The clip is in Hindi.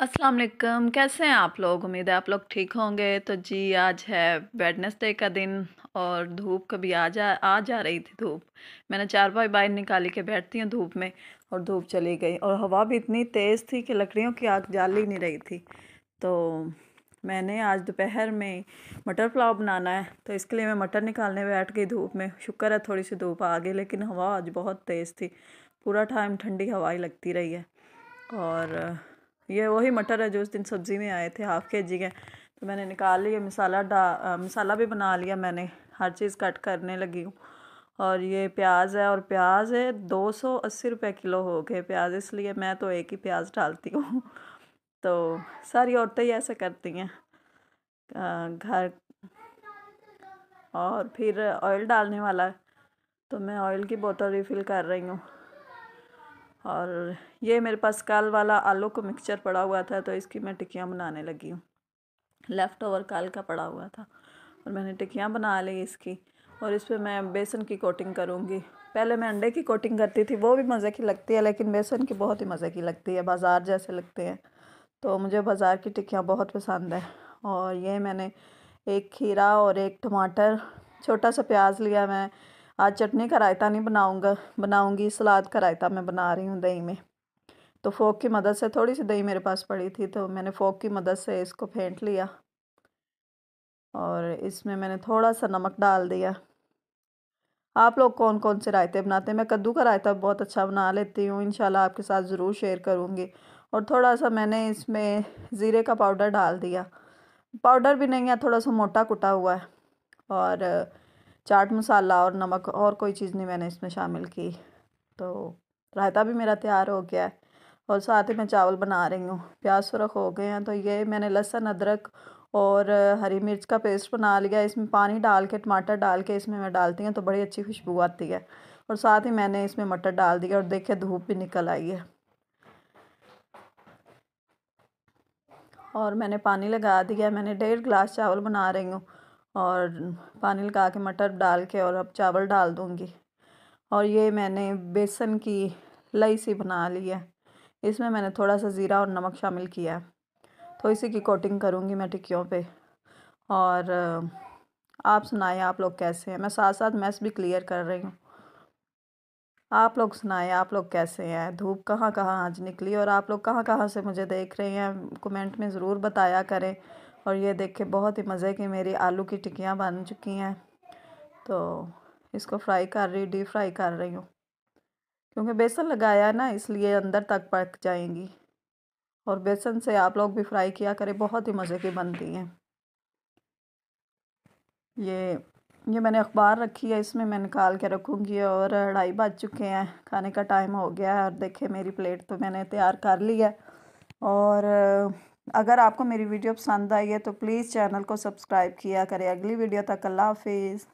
अस्सलाम वालेकुम कैसे हैं आप लोग उम्मीद है आप लोग ठीक होंगे तो जी आज है वेडनेसडे का दिन और धूप कभी आ जा आ जा रही थी धूप मैंने चार पाई बाहर निकाली के बैठती हूँ धूप में और धूप चली गई और हवा भी इतनी तेज़ थी कि लकड़ियों की आग जाल ही नहीं रही थी तो मैंने आज दोपहर में मटर पुलाव बनाना है तो इसके लिए मैं मटर निकालने बैठ गई धूप में शुक्र है थोड़ी सी धूप आ गई लेकिन हवा आज बहुत तेज़ थी पूरा टाइम ठंडी हवा ही लगती रही है और ये वही मटर है जो उस दिन सब्ज़ी में आए थे हाफ़ के जी के तो मैंने निकाल लिए मसाला डा मसाला भी बना लिया मैंने हर चीज़ कट करने लगी हूँ और ये प्याज है और प्याज है दो सौ अस्सी रुपये किलो हो गए प्याज इसलिए मैं तो एक ही प्याज डालती हूँ तो सारी औरतें ही ऐसे करती हैं घर और फिर ऑयल डालने वाला तो मैं ऑयल की बोतल रिफ़िल कर रही हूँ और ये मेरे पास काल वाला आलू को मिक्सचर पड़ा हुआ था तो इसकी मैं टिकियाँ बनाने लगी हूँ लेफ़्ट ओवर काल का पड़ा हुआ था और मैंने टिकियाँ बना ली इसकी और इस पर मैं बेसन की कोटिंग करूँगी पहले मैं अंडे की कोटिंग करती थी वो भी मज़े की लगती है लेकिन बेसन की बहुत ही मज़े की लगती है बाज़ार जैसे लगते हैं तो मुझे बाज़ार की टिक्कियाँ बहुत पसंद है और ये मैंने एक खीरा और एक टमाटर छोटा सा प्याज लिया मैं आज चटनी का रायता नहीं बनाऊँगा बनाऊँगी सलाद का रायता मैं बना रही हूँ दही में तो फोक की मदद से थोड़ी सी दही मेरे पास पड़ी थी तो मैंने फोक की मदद से इसको फेंट लिया और इसमें मैंने थोड़ा सा नमक डाल दिया आप लोग कौन कौन से रायते बनाते हैं मैं कद्दू का रायता बहुत अच्छा बना लेती हूँ इन आपके साथ ज़रूर शेयर करूँगी और थोड़ा सा मैंने इसमें ज़ीरे का पाउडर डाल दिया पाउडर भी नहीं है थोड़ा सा मोटा कुटा हुआ है और चाट मसाला और नमक और कोई चीज़ नहीं मैंने इसमें शामिल की तो रायता भी मेरा तैयार हो गया है और साथ ही मैं चावल बना रही हूँ प्याज सुरख हो गए हैं तो ये मैंने लहसुन अदरक और हरी मिर्च का पेस्ट बना लिया इसमें पानी डाल के टमाटर डाल के इसमें मैं डालती हूँ तो बड़ी अच्छी खुशबू आती है और साथ ही मैंने इसमें मटर डाल दिया और देखे धूप भी निकल आई है और मैंने पानी लगा दिया मैंने डेढ़ गिलास चावल बना रही हूँ और पानी लगा के मटर डाल के और अब चावल डाल दूँगी और ये मैंने बेसन की लई सी बना ली है इसमें मैंने थोड़ा सा ज़ीरा और नमक शामिल किया है तो इसी की कोटिंग करूँगी मैं टिक्कियों पे और आप सुनाए आप लोग कैसे हैं मैं साथ साथ मैस भी क्लियर कर रही हूँ आप लोग सुनाए आप लोग कैसे हैं धूप कहाँ कहाँ आज निकली और आप लोग कहाँ कहाँ से मुझे देख रहे हैं कमेंट में ज़रूर बताया करें और ये देखे बहुत ही मज़े की मेरी आलू की टिक्कियाँ बन चुकी हैं तो इसको फ्राई कर रही डीप फ्राई कर रही हूँ क्योंकि बेसन लगाया है ना इसलिए अंदर तक पक जाएंगी और बेसन से आप लोग भी फ्राई किया करें बहुत ही मज़े की बनती हैं ये ये मैंने अखबार रखी है इसमें मैं निकाल के रखूँगी और अढ़ाई बज चुके हैं खाने का टाइम हो गया है और देखे मेरी प्लेट तो मैंने तैयार कर ली है और अगर आपको मेरी वीडियो पसंद आई है तो प्लीज़ चैनल को सब्सक्राइब किया करें अगली वीडियो तक अल्लाह हाफिज़